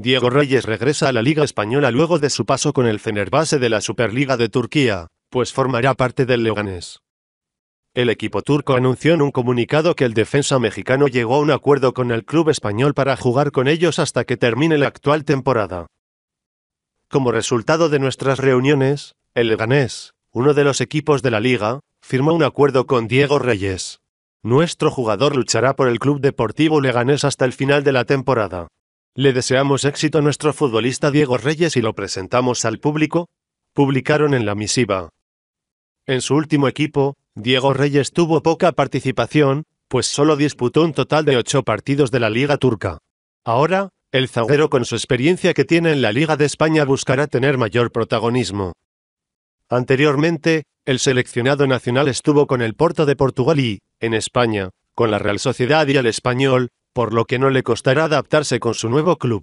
Diego Reyes regresa a la Liga Española luego de su paso con el Fenerbahce de la Superliga de Turquía, pues formará parte del Leganés. El equipo turco anunció en un comunicado que el defensa mexicano llegó a un acuerdo con el club español para jugar con ellos hasta que termine la actual temporada. Como resultado de nuestras reuniones, el Leganés, uno de los equipos de la liga, firmó un acuerdo con Diego Reyes. Nuestro jugador luchará por el Club Deportivo Leganés hasta el final de la temporada. Le deseamos éxito a nuestro futbolista Diego Reyes y lo presentamos al público, publicaron en la misiva. En su último equipo, Diego Reyes tuvo poca participación, pues solo disputó un total de ocho partidos de la Liga Turca. Ahora, el zaguero con su experiencia que tiene en la Liga de España buscará tener mayor protagonismo. Anteriormente, el seleccionado nacional estuvo con el Porto de Portugal y, en España, con la Real Sociedad y el Español, por lo que no le costará adaptarse con su nuevo club.